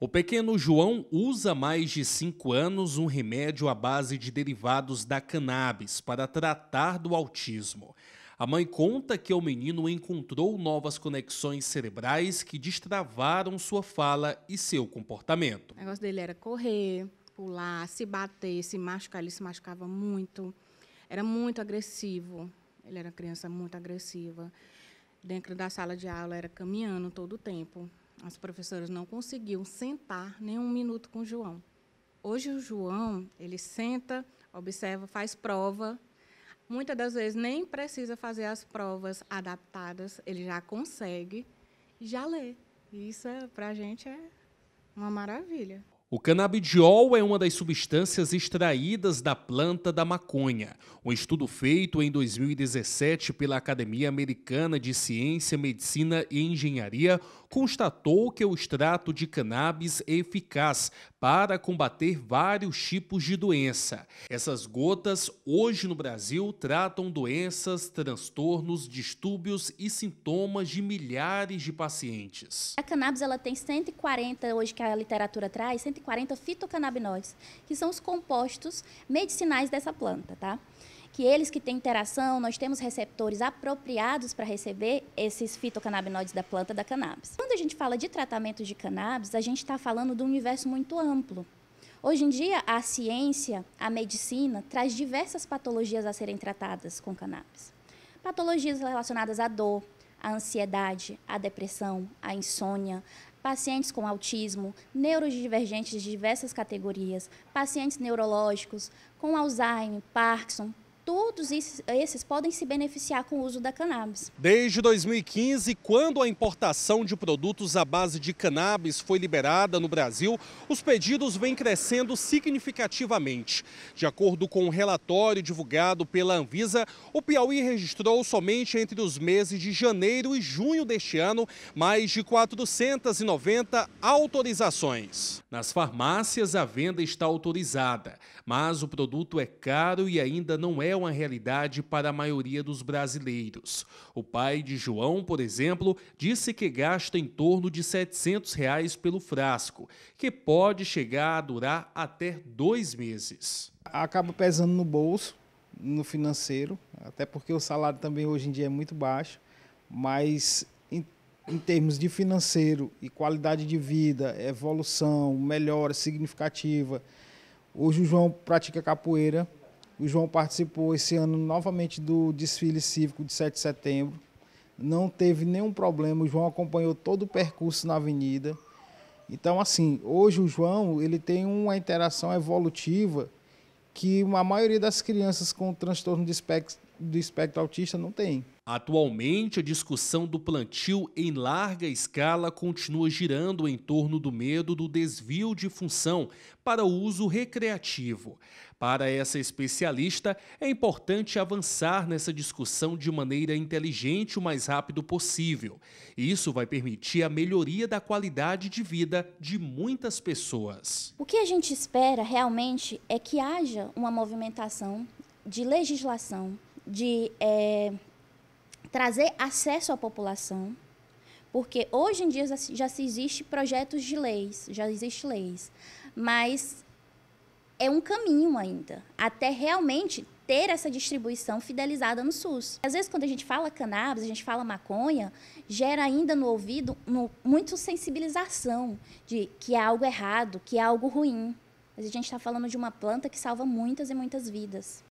O pequeno João usa há mais de cinco anos um remédio à base de derivados da cannabis para tratar do autismo. A mãe conta que o menino encontrou novas conexões cerebrais que destravaram sua fala e seu comportamento. O negócio dele era correr, pular, se bater, se machucar. Ele se machucava muito. Era muito agressivo. Ele era uma criança muito agressiva. Dentro da sala de aula era caminhando todo o tempo. As professoras não conseguiam sentar nem um minuto com o João. Hoje o João, ele senta, observa, faz prova. Muitas das vezes nem precisa fazer as provas adaptadas, ele já consegue já lê. Isso é, para a gente é uma maravilha. O canabidiol é uma das substâncias extraídas da planta da maconha. Um estudo feito em 2017 pela Academia Americana de Ciência, Medicina e Engenharia constatou que o extrato de cannabis é eficaz para combater vários tipos de doença. Essas gotas, hoje no Brasil, tratam doenças, transtornos, distúrbios e sintomas de milhares de pacientes. A cannabis ela tem 140, hoje que a literatura traz, 140 fitocannabinoides, que são os compostos medicinais dessa planta, tá? que eles que têm interação, nós temos receptores apropriados para receber esses fitocannabinoides da planta da cannabis. Quando a gente fala de tratamento de cannabis, a gente está falando de um universo muito amplo. Hoje em dia, a ciência, a medicina, traz diversas patologias a serem tratadas com cannabis. Patologias relacionadas à dor, à ansiedade, à depressão, à insônia, pacientes com autismo, neurodivergentes de diversas categorias, pacientes neurológicos, com Alzheimer, Parkinson, todos esses podem se beneficiar com o uso da cannabis. Desde 2015, quando a importação de produtos à base de cannabis foi liberada no Brasil, os pedidos vêm crescendo significativamente. De acordo com um relatório divulgado pela Anvisa, o Piauí registrou somente entre os meses de janeiro e junho deste ano mais de 490 autorizações. Nas farmácias, a venda está autorizada, mas o produto é caro e ainda não é uma realidade para a maioria dos brasileiros. O pai de João, por exemplo, disse que gasta em torno de R$ 700 reais pelo frasco, que pode chegar a durar até dois meses. Acaba pesando no bolso, no financeiro, até porque o salário também hoje em dia é muito baixo, mas em, em termos de financeiro e qualidade de vida, evolução, melhora significativa. Hoje o João pratica capoeira o João participou esse ano novamente do desfile cívico de 7 de setembro. Não teve nenhum problema. O João acompanhou todo o percurso na avenida. Então, assim, hoje o João ele tem uma interação evolutiva que a maioria das crianças com transtorno de espectro, do espectro autista não tem. Atualmente, a discussão do plantio em larga escala continua girando em torno do medo do desvio de função para o uso recreativo. Para essa especialista, é importante avançar nessa discussão de maneira inteligente o mais rápido possível. Isso vai permitir a melhoria da qualidade de vida de muitas pessoas. O que a gente espera realmente é que haja uma movimentação de legislação de é, trazer acesso à população, porque hoje em dia já, já se existe projetos de leis, já existem leis, mas é um caminho ainda, até realmente ter essa distribuição fidelizada no SUS. Às vezes, quando a gente fala cannabis, a gente fala maconha, gera ainda no ouvido no, muito sensibilização de que é algo errado, que é algo ruim. Mas a gente está falando de uma planta que salva muitas e muitas vidas.